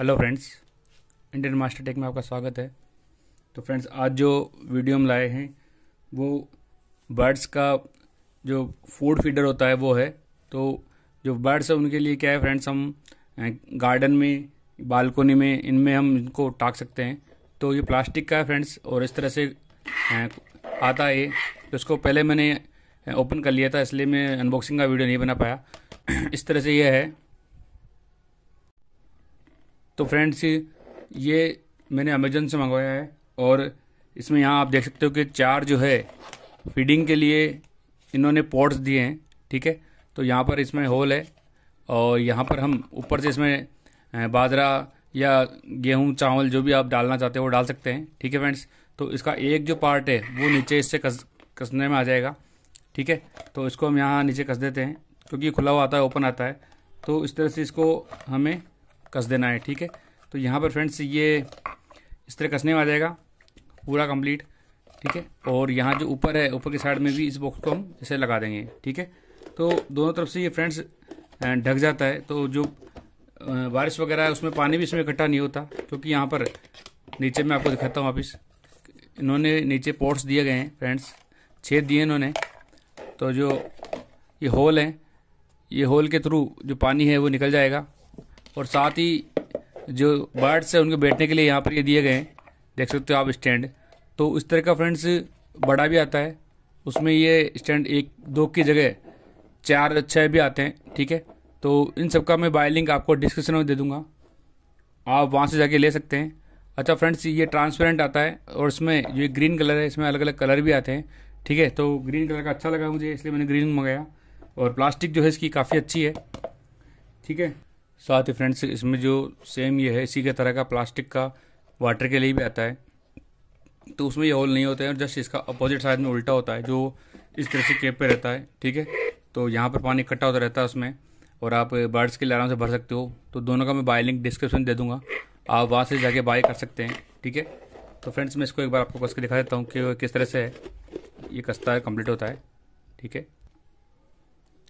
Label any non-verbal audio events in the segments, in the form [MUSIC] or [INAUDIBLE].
hello friends Indian master tech में आपका स्वागत है तो फ्रेंड्स आज जो वीडियो हम लाए हैं वो बर्ड्स का जो फूड फीडर होता है वो है तो जो बर्ड्स है उनके लिए क्या है फ्रेंड्स हम गार्डन में बालकोनी में इनमें हम इनको टाक सकते हैं तो ये प्लास्टिक का है फ्रेंड्स और इस तरह से आता है तो इसको पहले मैंने ओपन कर लिया था इसलिए मैं अनबॉक्सिंग का वीडियो नहीं बना पाया [CLEARS THROAT] इस तरह से यह है तो फ्रेंड्स ये मैंने अमेजन से मंगवाया है और इसमें यहाँ आप देख सकते हो कि चार जो है फीडिंग के लिए इन्होंने पॉट्स दिए हैं ठीक है तो यहाँ पर इसमें होल है और यहाँ पर हम ऊपर से इसमें बाजरा या गेहूँ चावल जो भी आप डालना चाहते हो वो डाल सकते हैं ठीक है फ्रेंड्स तो इसका एक जो पार्ट है वो नीचे इससे कस कसने में आ जाएगा ठीक है तो इसको हम यहाँ नीचे कस देते हैं क्योंकि खुला हुआ आता है ओपन आता है तो इस तरह से इसको हमें कस देना है ठीक है तो यहाँ पर फ्रेंड्स ये इस तरह कसने में आ जाएगा पूरा कंप्लीट ठीक है और यहाँ जो ऊपर है ऊपर की साइड में भी इस बॉक्स को हम इसे लगा देंगे ठीक है तो दोनों तरफ से ये फ्रेंड्स ढक जाता है तो जो बारिश वगैरह है उसमें पानी भी इसमें इकट्ठा नहीं होता क्योंकि यहाँ पर नीचे मैं आपको दिखाता हूँ वापिस इन्होंने नीचे पोर्ट्स दिए गए हैं फ्रेंड्स छेद दिए इन्होंने तो जो ये होल हैं ये होल के थ्रू जो पानी है वो निकल जाएगा और साथ ही जो बर्ड्स है उनके बैठने के लिए यहाँ पर ये दिए गए हैं देख सकते हो आप स्टैंड तो इस तरह का फ्रेंड्स बड़ा भी आता है उसमें ये स्टैंड एक दो की जगह चार छः भी आते हैं ठीक है तो इन सब का मैं बाय लिंक आपको डिस्क्रिप्शन में दे दूंगा आप वहाँ से जाके ले सकते हैं अच्छा फ्रेंड्स ये ट्रांसपेरेंट आता है और इसमें जो ये ग्रीन कलर है इसमें अलग अलग कलर भी आते हैं ठीक है तो ग्रीन कलर का अच्छा लगा मुझे इसलिए मैंने ग्रीन मंगाया और प्लास्टिक जो है इसकी काफ़ी अच्छी है ठीक है साथ ही फ्रेंड्स इसमें जो सेम ये है इसी के तरह का प्लास्टिक का वाटर के लिए भी आता है तो उसमें ये होल नहीं होते हैं और जस्ट इसका अपोजिट साइड में उल्टा होता है जो इस तरह से केप पे रहता है ठीक है तो यहाँ पर पानी इकट्ठा होता रहता है उसमें और आप बर्ड्स के लिए आराम से भर सकते हो तो दोनों का मैं बाय लिंक डिस्क्रिप्शन दे दूँगा आप वहाँ से जाके बाय कर सकते हैं ठीक है तो फ्रेंड्स मैं इसको एक बार आपको कस के दिखा देता हूँ कि किस तरह से है ये कसता है कम्प्लीट होता है ठीक है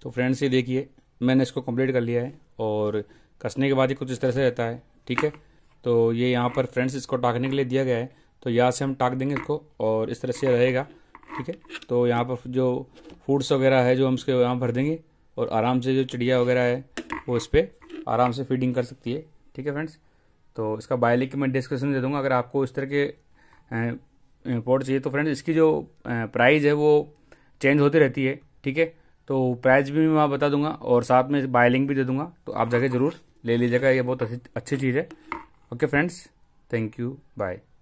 तो फ्रेंड्स ये देखिए मैंने इसको कंप्लीट कर लिया है और कसने के बाद ही कुछ इस तरह से रहता है ठीक है तो ये यहाँ पर फ्रेंड्स इसको टाकने के लिए दिया गया है तो यहाँ से हम टाक देंगे इसको और इस तरह से रहेगा ठीक है तो यहाँ पर जो फूड्स वगैरह है जो हम उसके यहाँ भर देंगे और आराम से जो चिड़िया वगैरह है वो इस पर आराम से फीडिंग कर सकती है ठीक है फ्रेंड्स तो इसका बायोलिक मैं डिस्क्रिप्शन दे दूँगा अगर आपको इस तरह के पॉट चाहिए तो फ्रेंड्स इसकी जो प्राइस है वो चेंज होती रहती है ठीक है तो प्राइस भी मैं वहाँ बता दूंगा और साथ में बाय लिंक भी दे दूंगा तो आप जाके ज़रूर ले लीजिएगा ये बहुत अच्छी चीज़ है okay friends thank you bye